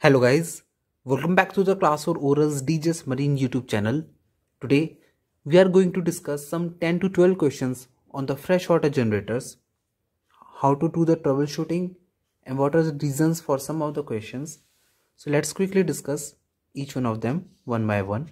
Hello guys, welcome back to the class for orals DGS Marine YouTube channel. Today, we are going to discuss some 10 to 12 questions on the freshwater generators, how to do the troubleshooting and what are the reasons for some of the questions. So let's quickly discuss each one of them one by one.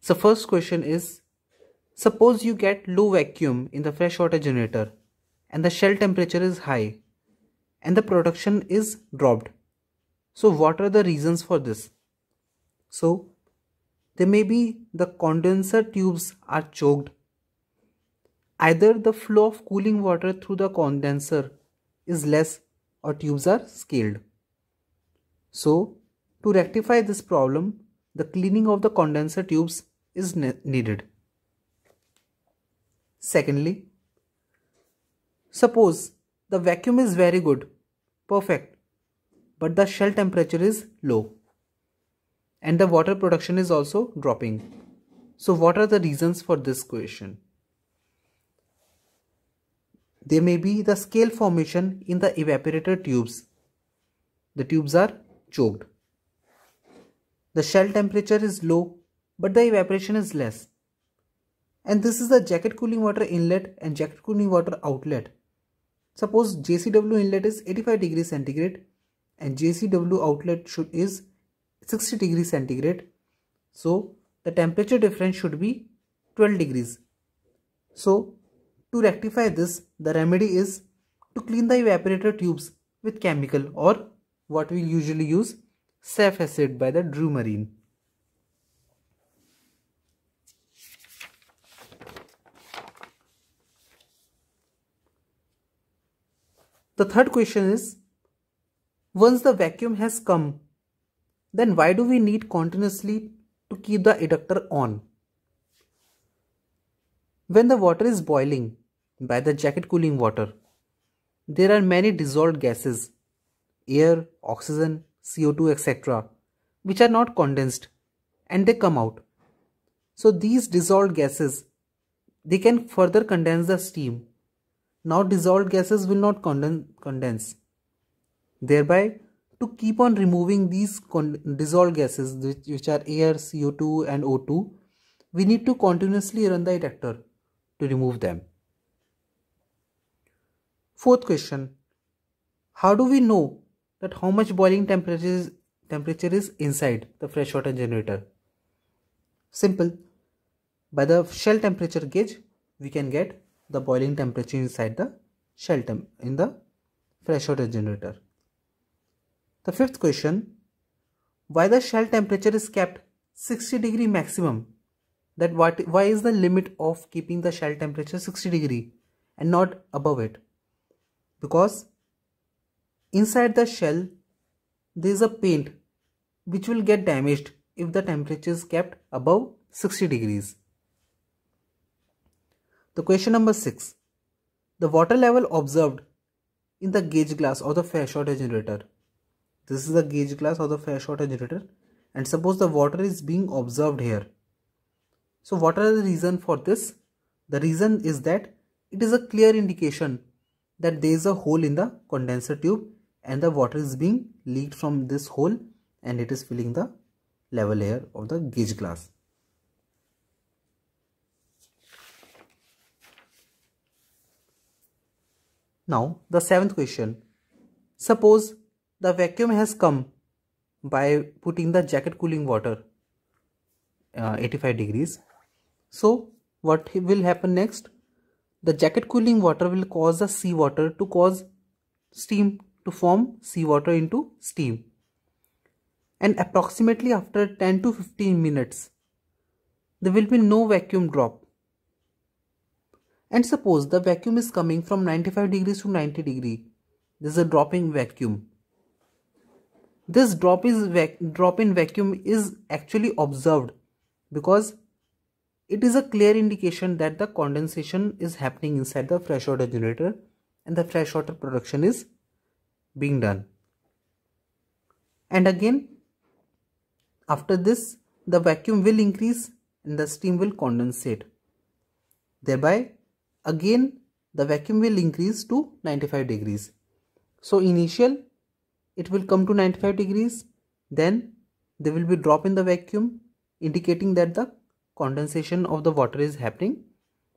So first question is, suppose you get low vacuum in the freshwater generator and the shell temperature is high and the production is dropped. So what are the reasons for this? So there may be the condenser tubes are choked. Either the flow of cooling water through the condenser is less or tubes are scaled. So to rectify this problem, the cleaning of the condenser tubes is ne needed. Secondly, suppose the vacuum is very good perfect but the shell temperature is low and the water production is also dropping so what are the reasons for this question there may be the scale formation in the evaporator tubes the tubes are choked the shell temperature is low but the evaporation is less and this is the jacket cooling water inlet and jacket cooling water outlet Suppose JCW inlet is 85 degrees centigrade and JCW outlet should is 60 degrees centigrade. So the temperature difference should be 12 degrees. So to rectify this the remedy is to clean the evaporator tubes with chemical or what we usually use Ceph acid by the Drew Marine. The third question is, once the vacuum has come, then why do we need continuously to keep the adductor on? When the water is boiling by the jacket cooling water, there are many dissolved gases, air, oxygen, CO2, etc., which are not condensed and they come out. So these dissolved gases, they can further condense the steam now dissolved gases will not condense. Thereby, to keep on removing these dissolved gases which, which are air, CO2 and O2, we need to continuously run the detector to remove them. Fourth question, how do we know that how much boiling temperature is, temperature is inside the freshwater generator? Simple, by the shell temperature gauge we can get the boiling temperature inside the shell temp in the fresh water generator. The fifth question, why the shell temperature is kept 60 degree maximum? That what, why is the limit of keeping the shell temperature 60 degree and not above it? Because inside the shell there is a paint which will get damaged if the temperature is kept above 60 degrees. The question number 6. The water level observed in the gauge glass of the Fairshorter generator. This is the gauge glass of the Fairshorter generator and suppose the water is being observed here. So what are the reason for this? The reason is that it is a clear indication that there is a hole in the condenser tube and the water is being leaked from this hole and it is filling the level layer of the gauge glass. Now, the seventh question. Suppose the vacuum has come by putting the jacket cooling water uh, 85 degrees. So, what will happen next? The jacket cooling water will cause the sea water to cause steam to form sea water into steam. And approximately after 10 to 15 minutes, there will be no vacuum drop and suppose the vacuum is coming from 95 degrees to 90 degree. This is a dropping vacuum. This drop, is vac drop in vacuum is actually observed because it is a clear indication that the condensation is happening inside the fresh water generator and the fresh water production is being done. And again, after this, the vacuum will increase and the steam will condensate, thereby again the vacuum will increase to 95 degrees so initial it will come to 95 degrees then there will be drop in the vacuum indicating that the condensation of the water is happening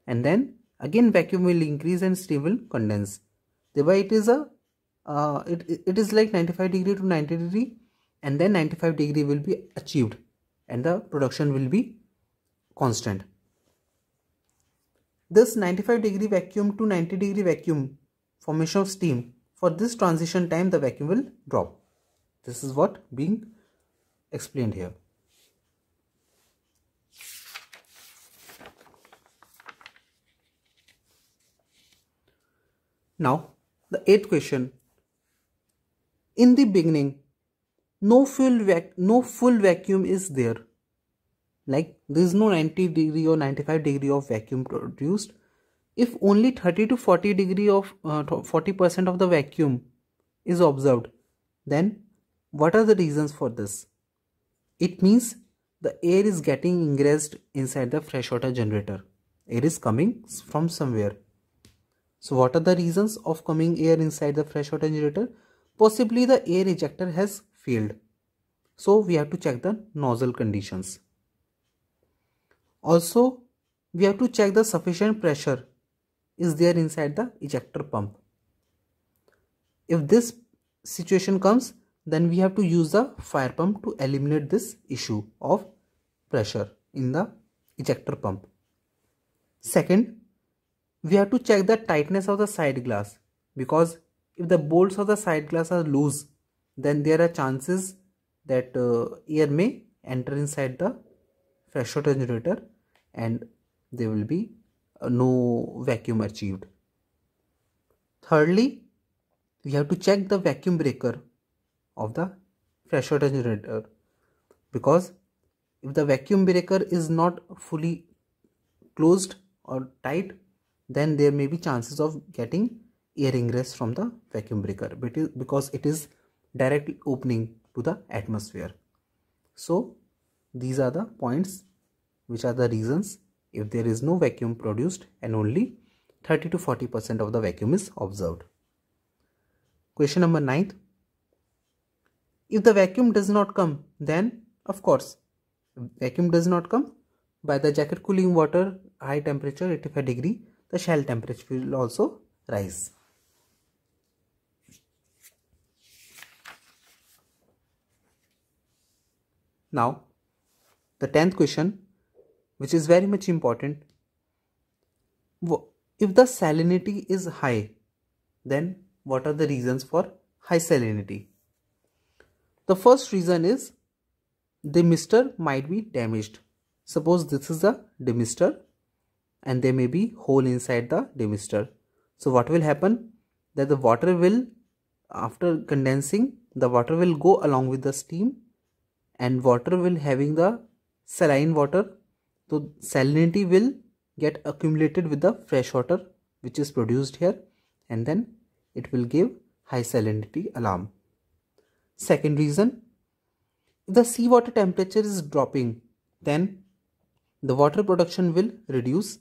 and then again vacuum will increase and steam will condense thereby it is a uh, it, it is like 95 degree to 90 degree and then 95 degree will be achieved and the production will be constant this 95 degree vacuum to 90 degree vacuum formation of steam. For this transition time the vacuum will drop. This is what being explained here. Now, the eighth question. In the beginning, no full, no full vacuum is there like there is no 90 degree or 95 degree of vacuum produced if only 30 to 40 degree of 40% uh, of the vacuum is observed then what are the reasons for this it means the air is getting ingressed inside the freshwater generator air is coming from somewhere so what are the reasons of coming air inside the freshwater generator possibly the air ejector has failed so we have to check the nozzle conditions also, we have to check the sufficient pressure is there inside the ejector pump. If this situation comes, then we have to use the fire pump to eliminate this issue of pressure in the ejector pump. Second, we have to check the tightness of the side glass because if the bolts of the side glass are loose, then there are chances that uh, air may enter inside the Pressure generator and there will be uh, no vacuum achieved. Thirdly, we have to check the vacuum breaker of the pressure generator because if the vacuum breaker is not fully closed or tight then there may be chances of getting air ingress from the vacuum breaker because it is directly opening to the atmosphere. So these are the points which are the reasons if there is no vacuum produced and only 30 to 40 percent of the vacuum is observed. Question number 9. If the vacuum does not come then of course vacuum does not come by the jacket cooling water high temperature 85 degree the shell temperature will also rise. Now the 10th question, which is very much important. If the salinity is high, then what are the reasons for high salinity? The first reason is the mister might be damaged. Suppose this is the demister and there may be hole inside the demister. So what will happen? That the water will, after condensing, the water will go along with the steam and water will having the saline water so salinity will get accumulated with the fresh water which is produced here and then it will give high salinity alarm second reason if the seawater temperature is dropping then the water production will reduce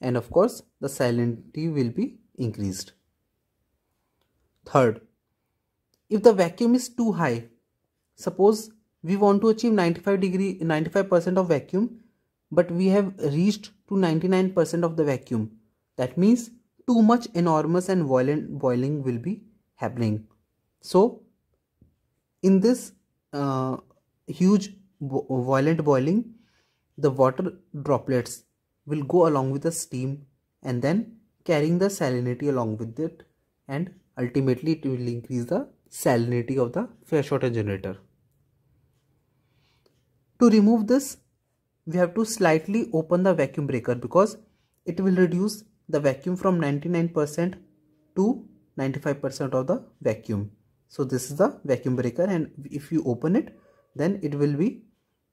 and of course the salinity will be increased third if the vacuum is too high suppose we want to achieve 95 degree 95% of vacuum but we have reached to 99% of the vacuum that means too much enormous and violent boiling will be happening so in this uh, huge violent boiling the water droplets will go along with the steam and then carrying the salinity along with it and ultimately it will increase the salinity of the water generator to remove this, we have to slightly open the vacuum breaker because it will reduce the vacuum from 99% to 95% of the vacuum. So this is the vacuum breaker and if you open it, then it will be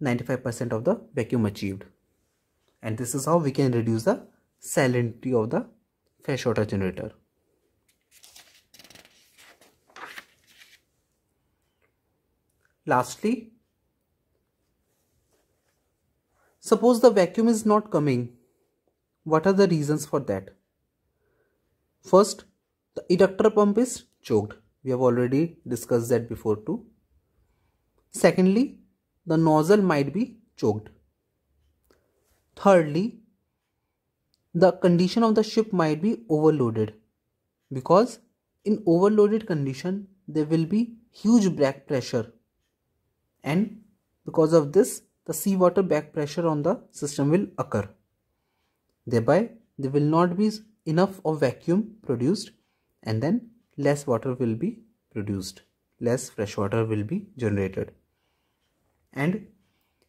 95% of the vacuum achieved. And this is how we can reduce the salinity of the phase water generator. Lastly, Suppose the vacuum is not coming. What are the reasons for that? First, the eductor pump is choked. We have already discussed that before too. Secondly, the nozzle might be choked. Thirdly, the condition of the ship might be overloaded because in overloaded condition there will be huge back pressure and because of this the seawater back pressure on the system will occur. Thereby, there will not be enough of vacuum produced and then less water will be produced, less fresh water will be generated. And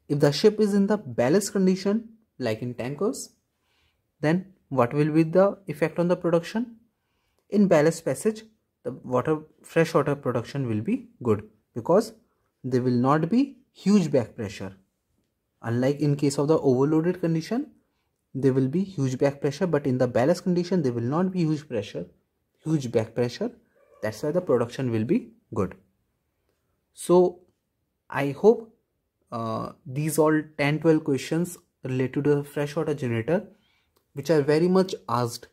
if the ship is in the ballast condition like in tankers, then what will be the effect on the production? In ballast passage, the water, fresh water production will be good because there will not be huge back pressure unlike in case of the overloaded condition there will be huge back pressure but in the ballast condition there will not be huge pressure huge back pressure that's why the production will be good so i hope uh, these all 10 12 questions related to the freshwater generator which are very much asked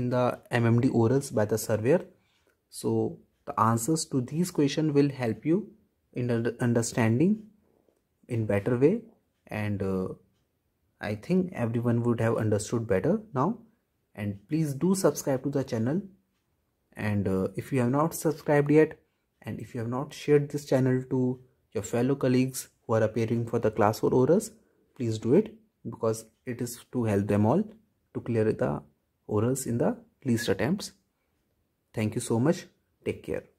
in the mmd orals by the surveyor so the answers to these questions will help you in understanding in better way and uh, I think everyone would have understood better now and please do subscribe to the channel and uh, if you have not subscribed yet and if you have not shared this channel to your fellow colleagues who are appearing for the class 4 orals please do it because it is to help them all to clear the orals in the least attempts thank you so much take care